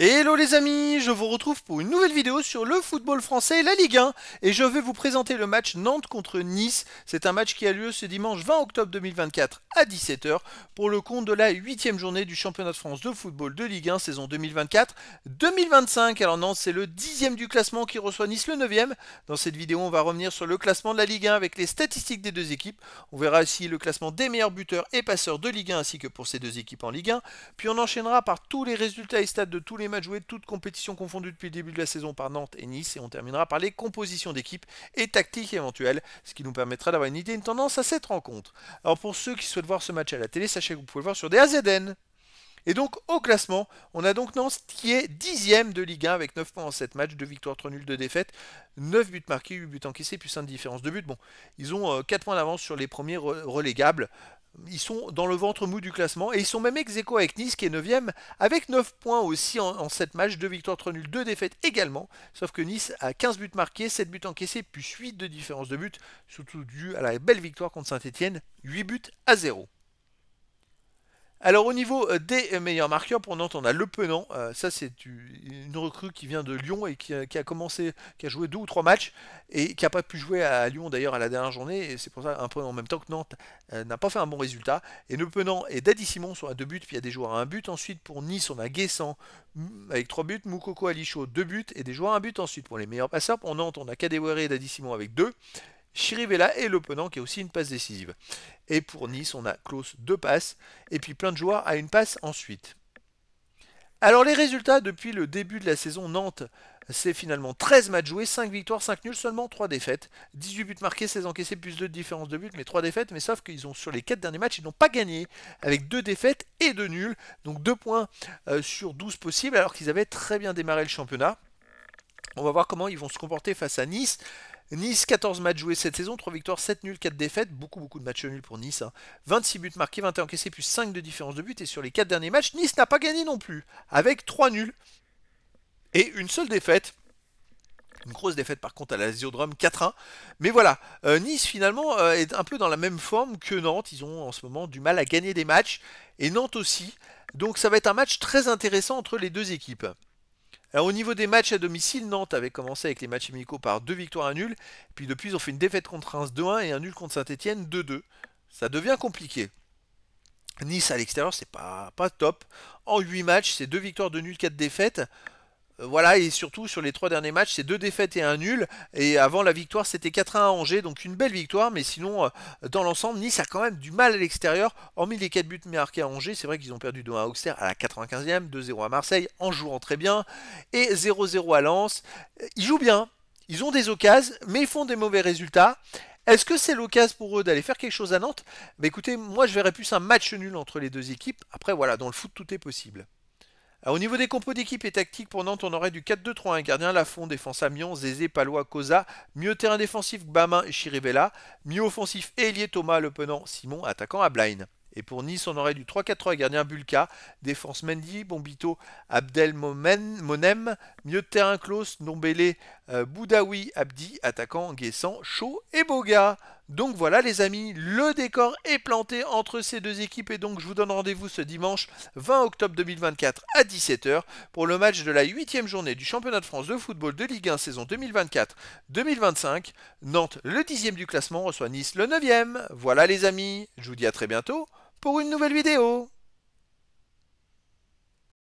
Hello les amis, je vous retrouve pour une nouvelle vidéo sur le football français, la Ligue 1, et je vais vous présenter le match Nantes contre Nice. C'est un match qui a lieu ce dimanche 20 octobre 2024 à 17h pour le compte de la 8 journée du championnat de France de football de Ligue 1 saison 2024-2025. Alors Nantes c'est le 10 du classement qui reçoit Nice le 9 Dans cette vidéo on va revenir sur le classement de la Ligue 1 avec les statistiques des deux équipes. On verra aussi le classement des meilleurs buteurs et passeurs de Ligue 1 ainsi que pour ces deux équipes en Ligue 1. Puis on enchaînera par tous les résultats et stats de tous les match matchs joués, toutes compétitions confondues depuis le début de la saison par Nantes et Nice, et on terminera par les compositions d'équipe et tactiques éventuelles, ce qui nous permettra d'avoir une idée, une tendance à cette rencontre. Alors pour ceux qui souhaitent voir ce match à la télé, sachez que vous pouvez le voir sur des AZN. Et donc au classement, on a donc Nantes qui est dixième de Ligue 1 avec 9 points en 7 matchs, de victoires, 3 nuls, 2 défaites, 9 buts marqués, 8 buts encaissés, plus 5 différences de buts. Bon, ils ont 4 euh, points d'avance sur les premiers relégables. Ils sont dans le ventre mou du classement et ils sont même ex aequo avec Nice qui est 9ème avec 9 points aussi en, en 7 matchs, 2 victoires, 3 nuls, 2 défaites également. Sauf que Nice a 15 buts marqués, 7 buts encaissés, plus 8 de différence de buts, surtout dû à la belle victoire contre Saint-Etienne, 8 buts à 0. Alors au niveau euh, des euh, meilleurs marqueurs, pour Nantes, on a Le Penant. Euh, ça, c'est une recrue qui vient de Lyon et qui, a commencé, qui a joué deux ou trois matchs et qui n'a pas pu jouer à Lyon d'ailleurs à la dernière journée. Et c'est pour ça un peu en même temps que Nantes n'a pas fait un bon résultat. Et Le Penant et Daddy Simon sont à deux buts, puis il y a des joueurs à un but. Ensuite pour Nice, on a Guessant mm, avec trois buts, Moukoko Alicho deux buts et des joueurs à un but. Ensuite pour les meilleurs passeurs, pour Nantes, on a Kadewere et Daddy Simon avec deux. Chirivella et l'opponent qui a aussi une passe décisive. Et pour Nice, on a close deux passes et puis plein de joueurs à une passe ensuite. Alors les résultats depuis le début de la saison Nantes, c'est finalement 13 matchs joués, 5 victoires, 5 nuls, seulement 3 défaites. 18 buts marqués, 16 encaissés, plus 2 de différence de buts mais 3 défaites. Mais sauf qu'ils ont sur les 4 derniers matchs, ils n'ont pas gagné, avec 2 défaites et 2 nuls. Donc 2 points euh, sur 12 possibles, alors qu'ils avaient très bien démarré le championnat. On va voir comment ils vont se comporter face à Nice. Nice, 14 matchs joués cette saison, 3 victoires, 7 nuls, 4 défaites. Beaucoup, beaucoup de matchs nuls pour Nice. 26 hein. buts marqués, 21 encaissés, plus 5 de différence de buts, Et sur les 4 derniers matchs, Nice n'a pas gagné non plus. Avec 3 nuls et une seule défaite. Une grosse défaite par contre à la Ziodrome 4-1. Mais voilà, euh, Nice finalement euh, est un peu dans la même forme que Nantes. Ils ont en ce moment du mal à gagner des matchs. Et Nantes aussi. Donc ça va être un match très intéressant entre les deux équipes au niveau des matchs à domicile, Nantes avait commencé avec les matchs amicaux par deux victoires à nul. Puis depuis, ils ont fait une défaite contre Reims 2-1 et un nul contre Saint-Etienne 2-2. Ça devient compliqué. Nice à l'extérieur, c'est pas, pas top. En 8 matchs, c'est deux victoires de nul, 4 défaites. Euh, voilà, et surtout sur les trois derniers matchs, c'est deux défaites et un nul. Et avant la victoire, c'était 4-1 à Angers, donc une belle victoire. Mais sinon, euh, dans l'ensemble, Nice a quand même du mal à l'extérieur. Hormis les 4 buts marqués à Angers, c'est vrai qu'ils ont perdu 2-1 à Auxerre à la 95e, 2-0 à Marseille, en jouant très bien. Et 0-0 à Lens. Euh, ils jouent bien, ils ont des occasions, mais ils font des mauvais résultats. Est-ce que c'est l'occasion pour eux d'aller faire quelque chose à Nantes Mais bah, écoutez, moi je verrais plus un match nul entre les deux équipes. Après voilà, dans le foot tout est possible. Ah, au niveau des compos d'équipe et tactique, pour Nantes, on aurait du 4-2-3-1 gardien, Lafont, défense Amiens, Zézé, Palois, Cosa, mieux terrain défensif, Bamin et Chirivella, mieux offensif, Elie Thomas, Le Penant, Simon, attaquant à Blind. Et pour Nice, on aurait du 3-4-3 gardien Bulka, défense Mendy, Bombito, Abdelmonem, Monem, mieux terrain Klaus, Nombélé, euh, Boudaoui Abdi, attaquant Guessant, Chaud et Boga. Donc voilà les amis, le décor est planté entre ces deux équipes et donc je vous donne rendez-vous ce dimanche 20 octobre 2024 à 17h pour le match de la 8 journée du championnat de France de football de Ligue 1 saison 2024-2025. Nantes le 10e du classement reçoit Nice le 9e. Voilà les amis, je vous dis à très bientôt pour une nouvelle vidéo.